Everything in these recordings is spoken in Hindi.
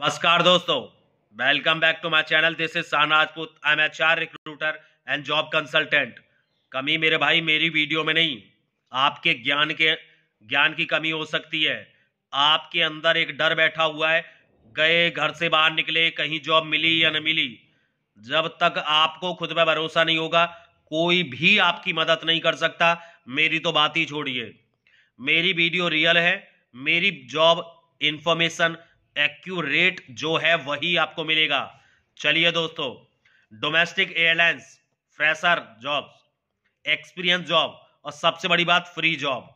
नमस्कार दोस्तों welcome back to my channel this is शाहनाजपुत I am H R recruiter and job consultant कमी मेरे भाई मेरी वीडियो में नहीं आपके ज्ञान के ज्ञान की कमी हो सकती है आपके अंदर एक डर बैठा हुआ है गए घर से बाहर निकले कहीं जॉब मिली या न मिली जब तक आपको खुद पर भरोसा नहीं होगा कोई भी आपकी मदद नहीं कर सकता मेरी तो बात ही छोड़िए मेरी वीडियो रियल है मेरी जॉब इन्फॉर्मेशन एक्यूरेट जो है वही आपको मिलेगा चलिए दोस्तों domestic airlines fresher jobs experience job और सबसे बड़ी बात फ्री जॉब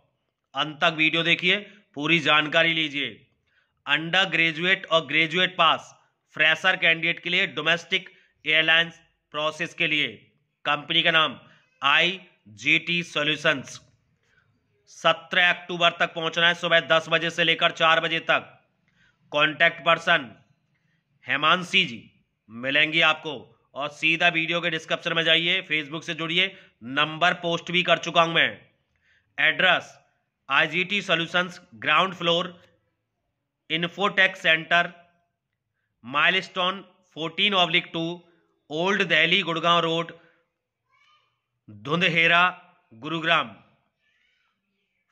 अंत तक वीडियो देखिए पूरी जानकारी लीजिए अंडर ग्रेजुएट और ग्रेजुएट पास फ्रेशर कैंडिडेट के लिए डोमेस्टिक एयरलाइंस प्रोसेस के लिए कंपनी का नाम आई जी टी सोल्यूशंस सत्रह अक्टूबर तक पहुंचना है सुबह दस बजे से लेकर चार बजे तक कॉन्टैक्ट पर्सन हेमांशी जी मिलेंगी आपको और सीधा वीडियो के डिस्क्रिप्शन में जाइए फेसबुक से जुड़िए नंबर पोस्ट भी कर चुका हूं मैं address IGT solutions ground floor Infotech centre milestone 14 oblique two old Delhi Gurgaon road Dundahera Gurugram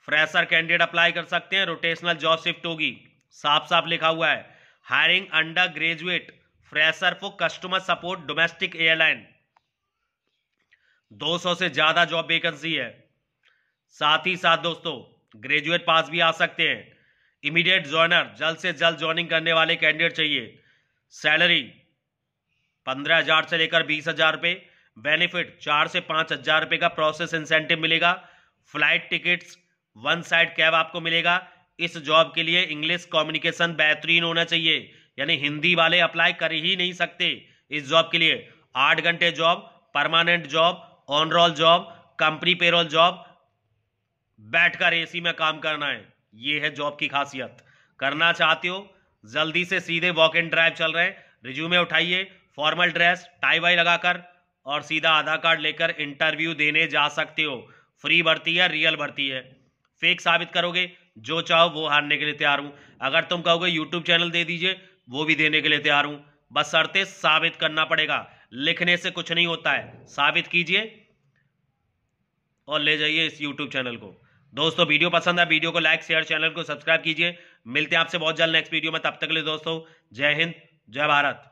fresher candidate apply कर सकते हैं रोटेशनल जॉब शिफ्ट होगी साफ साफ लिखा हुआ है hiring undergraduate fresher for customer support domestic airline 200 से ज्यादा जॉब वेकेंसी है साथ ही साथ दोस्तों ग्रेजुएट पास भी आ सकते हैं इमीडिएट ज्वाइनर जल्द से जल्द ज्वाइनिंग करने वाले कैंडिडेट चाहिए सैलरी पंद्रह हजार से लेकर बीस हजार रुपए बेनिफिट चार से पांच हजार रुपए का प्रोसेस इंसेंटिव मिलेगा flight tickets one side cab आपको मिलेगा इस जॉब के लिए इंग्लिश कम्युनिकेशन बेहतरीन होना चाहिए यानी हिंदी वाले अप्लाई कर ही नहीं सकते इस जॉब के लिए आठ घंटे job permanent job on roll job company payroll job बैठकर एसी में काम करना है ये है जॉब की खासियत करना चाहते हो जल्दी से सीधे वॉक एंड ड्राइव चल रहे हैं रिज्यूमे उठाइए फॉर्मल ड्रेस टाई वाई लगाकर और सीधा आधार कार्ड लेकर इंटरव्यू देने जा सकते हो फ्री भर्ती है रियल भर्ती है फेक साबित करोगे जो चाहो वो हारने के लिए तैयार हूँ अगर तुम कहोगे यूट्यूब चैनल दे दीजिए वो भी देने के लिए तैयार हूँ बस शर्तें साबित करना पड़ेगा लिखने से कुछ नहीं होता है साबित कीजिए और ले जाइए इस यूट्यूब चैनल को दोस्तों वीडियो पसंद है वीडियो को लाइक शेयर चैनल को सब्सक्राइब कीजिए मिलते हैं आपसे बहुत जल्द नेक्स्ट वीडियो में तब तक के लिए दोस्तों जय हिंद जय भारत